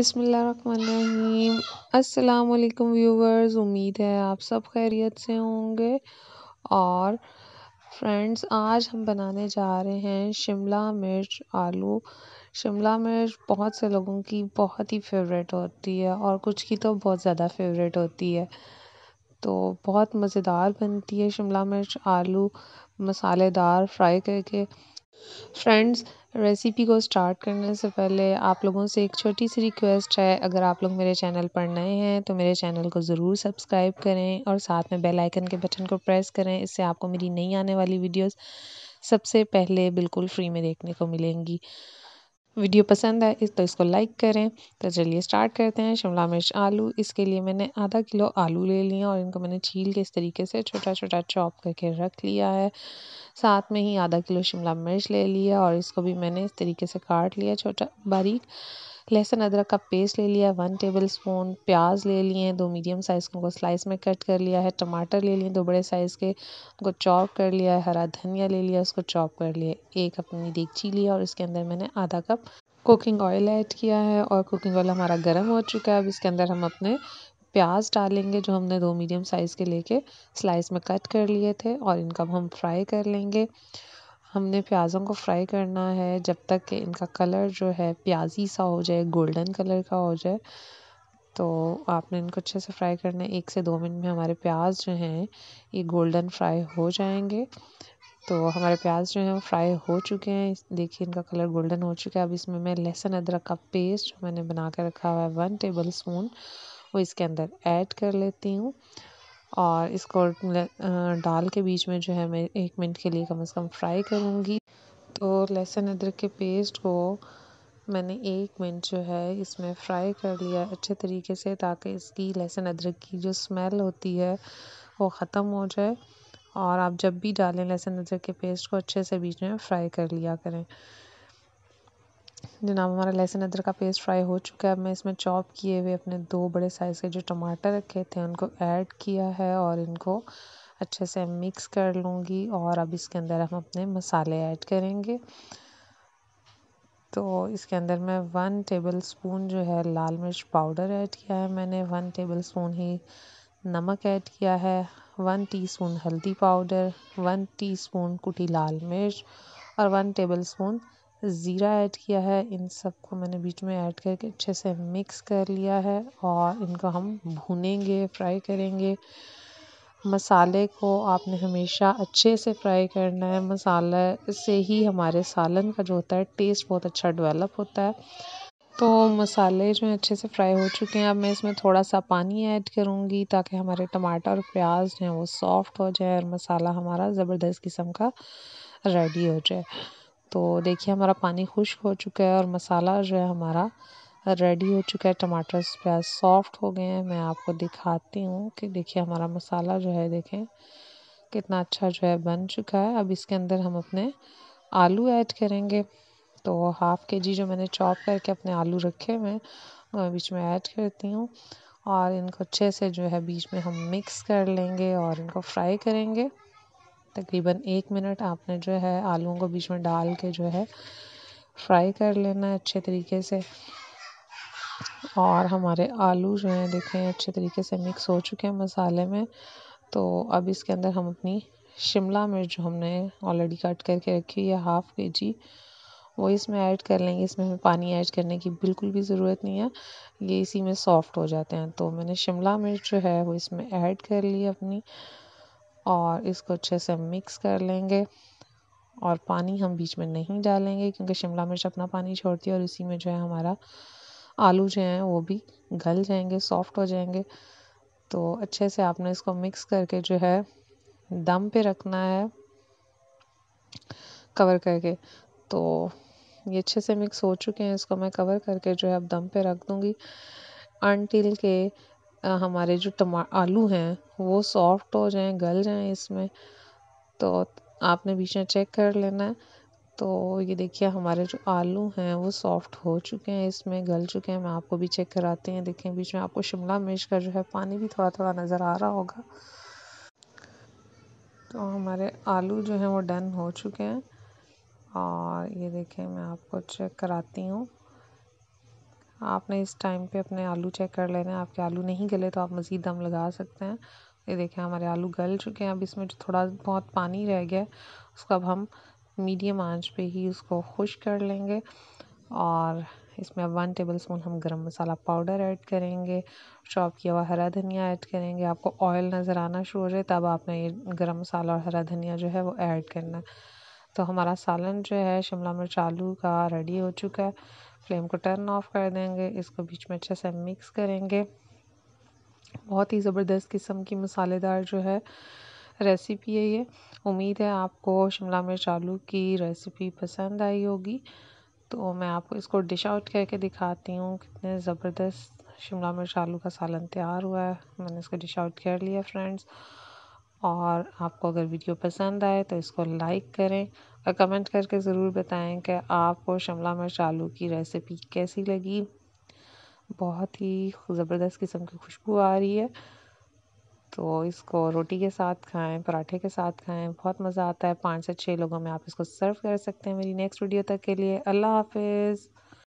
बिसमीम अस्सलाम व्यूवर्स उम्मीद है आप सब खैरियत से होंगे और फ्रेंड्स आज हम बनाने जा रहे हैं शिमला मिर्च आलू शिमला मिर्च बहुत से लोगों की बहुत ही फेवरेट होती है और कुछ की तो बहुत ज़्यादा फेवरेट होती है तो बहुत मज़ेदार बनती है शिमला मिर्च आलू मसालेदार फ्राई करके फ्रेंड्स रेसिपी को स्टार्ट करने से पहले आप लोगों से एक छोटी सी रिक्वेस्ट है अगर आप लोग मेरे चैनल पर नए हैं तो मेरे चैनल को ज़रूर सब्सक्राइब करें और साथ में बेल आइकन के बटन को प्रेस करें इससे आपको मेरी नई आने वाली वीडियोस सबसे पहले बिल्कुल फ्री में देखने को मिलेंगी वीडियो पसंद आए इस तो इसको लाइक करें तो चलिए स्टार्ट करते हैं शिमला मिर्च आलू इसके लिए मैंने आधा किलो आलू ले लिया और इनको मैंने छील के इस तरीके से छोटा छोटा चॉप करके रख लिया है साथ में ही आधा किलो शिमला मिर्च ले लिया और इसको भी मैंने इस तरीके से काट लिया छोटा बारीक लहसुन अदरक का पेस्ट ले लिया वन टेबल स्पून प्याज ले लिए हैं दो मीडियम साइज़ को उनको स्लाइस में कट कर लिया है टमाटर ले लिए दो बड़े साइज़ के उनको चॉप कर लिया है हरा धनिया ले लिया उसको चॉप कर लिया एक अपनी देगची लिया और इसके अंदर मैंने आधा कप कुकिंग ऑयल ऐड किया है और कुकिंग ऑयल हमारा गर्म हो चुका है अब इसके अंदर हम अपने प्याज डालेंगे जो हमने दो मीडियम साइज़ के लेके स्लाइस में कट कर लिए थे और इनका हम फ्राई कर लेंगे हमने प्याज़ों को फ्राई करना है जब तक कि इनका कलर जो है प्याज़ी सा हो जाए गोल्डन कलर का हो जाए तो आपने इनको अच्छे से फ्राई करना है एक से दो मिनट में हमारे प्याज जो हैं ये गोल्डन फ्राई हो जाएंगे तो हमारे प्याज जो हैं वो फ्राई हो चुके हैं देखिए इनका कलर गोल्डन हो चुका है अब इसमें मैं लहसुन अदरक का पेस्ट जो मैंने बना कर रखा हुआ है वन टेबल स्पून वो इसके अंदर ऐड कर लेती हूँ और इसको डाल के बीच में जो है मैं एक मिनट के लिए कम से कम फ्राई करूँगी तो लहसुन अदरक के पेस्ट को मैंने एक मिनट जो है इसमें फ्राई कर लिया अच्छे तरीके से ताकि इसकी लहसुन अदरक की जो स्मेल होती है वो ख़त्म हो जाए और आप जब भी डालें लहसुन अदरक के पेस्ट को अच्छे से बीच में फ्राई कर लिया करें जनाब हमारा लहसुन अदरक का पेस्ट फ्राई हो चुका है अब मैं इसमें चॉप किए हुए अपने दो बड़े साइज़ के जो टमाटर रखे थे उनको ऐड किया है और इनको अच्छे से मिक्स कर लूँगी और अब इसके अंदर हम अपने मसाले ऐड करेंगे तो इसके अंदर मैं वन टेबल स्पून जो है लाल मिर्च पाउडर ऐड किया है मैंने वन टेबल स्पून ही नमक ऐड किया है वन टीस्पून हल्दी पाउडर वन टीस्पून कुटी लाल मिर्च और वन टेबल स्पून ज़ीरा ऐड किया है इन सबको मैंने बीच में ऐड करके अच्छे से मिक्स कर लिया है और इनको हम भूनेंगे फ्राई करेंगे मसाले को आपने हमेशा अच्छे से फ्राई करना है मसाले से ही हमारे सालन का जो होता है टेस्ट बहुत अच्छा डेवलप होता है तो मसाले जो हैं अच्छे से फ्राई हो चुके हैं अब मैं इसमें थोड़ा सा पानी ऐड करूँगी ताकि हमारे टमाटर और प्याज जो हैं वो सॉफ्ट हो जाए और मसाला हमारा ज़बरदस्त किस्म का रेडी हो जाए तो देखिए हमारा पानी खुश्क हो चुका है और मसाला जो है हमारा रेडी हो चुका है टमाटर प्याज सॉफ्ट हो गए हैं मैं आपको दिखाती हूँ कि देखिए हमारा मसाला जो है देखें कितना अच्छा जो है बन चुका है अब इसके अंदर हम अपने आलू ऐड करेंगे तो हाफ़ के जी जो मैंने चॉप करके अपने आलू रखे हुए हैं बीच में ऐड करती हूँ और इनको अच्छे से जो है बीच में हम मिक्स कर लेंगे और इनको फ्राई करेंगे तकरीबन एक मिनट आपने जो है आलूओं को बीच में डाल के जो है फ्राई कर लेना है अच्छे तरीके से और हमारे आलू जो हैं देखें अच्छे तरीके से मिक्स हो चुके हैं मसाले में तो अब इसके अंदर हम अपनी शिमला मिर्च जो हमने ऑलरेडी कट करके रखी है हाफ़ के जी वो इसमें ऐड कर लेंगे इसमें हमें पानी ऐड करने की बिल्कुल भी ज़रूरत नहीं है ये इसी में सॉफ़्ट हो जाते हैं तो मैंने शिमला मिर्च जो है वो इसमें ऐड कर ली अपनी और इसको अच्छे से मिक्स कर लेंगे और पानी हम बीच में नहीं डालेंगे क्योंकि शिमला मिर्च अपना पानी छोड़ती है और इसी में जो है हमारा आलू जो है वो भी गल जाएंगे सॉफ्ट हो जाएंगे तो अच्छे से आपने इसको मिक्स करके जो है दम पे रखना है कवर करके तो ये अच्छे से मिक्स हो चुके हैं इसको मैं कवर करके जो है अब दम पे रख दूँगी अनटिल के हमारे जो टमा आलू हैं वो सॉफ्ट हो जाएं गल जाएं इसमें तो आपने बीच में चेक कर लेना है तो ये देखिए हमारे जो आलू हैं वो सॉफ्ट हो चुके हैं इसमें गल चुके हैं मैं आपको भी चेक कराती हैं देखें बीच में आपको शिमला मिर्च का जो है पानी भी थोड़ा थोड़ा नज़र आ रहा होगा तो हमारे आलू जो हैं वो डन हो चुके हैं और ये देखें मैं आपको चेक कराती हूँ आपने इस टाइम पे अपने आलू चेक कर लेने आपके आलू नहीं गले तो आप मज़ीद दम लगा सकते हैं ये देखें हमारे आलू गल चुके हैं अब इसमें जो थोड़ा बहुत पानी रह गया है उसको अब हम मीडियम आंच पे ही उसको खुश कर लेंगे और इसमें अब वन टेबल स्पून हम गरम मसाला पाउडर ऐड करेंगे चॉप किया हुआ हरा धनिया ऐड करेंगे आपको ऑयल नज़र आना शुरू हो जाए तब आपने ये गर्म मसाला और हरा धनिया जो है वो ऐड करना है तो हमारा सालन जो है शिमला मिर्च आलू का रेडी हो चुका है फ्लेम को टर्न ऑफ कर देंगे इसको बीच में अच्छे से मिक्स करेंगे बहुत ही ज़बरदस्त किस्म की मसालेदार जो है रेसिपी है ये उम्मीद है आपको शिमला मिर्च आलू की रेसिपी पसंद आई होगी तो मैं आपको इसको डिश आउट करके दिखाती हूँ कितने ज़बरदस्त शिमला मिर्च आलू का सालन तैयार हुआ है मैंने इसको डिश आउट कर लिया फ्रेंड्स और आपको अगर वीडियो पसंद आए तो इसको लाइक करें और कमेंट करके ज़रूर बताएं कि आपको शिमला मिर्च आलू की रेसिपी कैसी लगी बहुत ही ज़बरदस्त किस्म की खुशबू आ रही है तो इसको रोटी के साथ खाएं पराठे के साथ खाएं बहुत मज़ा आता है पाँच से छः लोगों में आप इसको सर्व कर सकते हैं मेरी नेक्स्ट वीडियो तक के लिए अल्लाह हाफिज़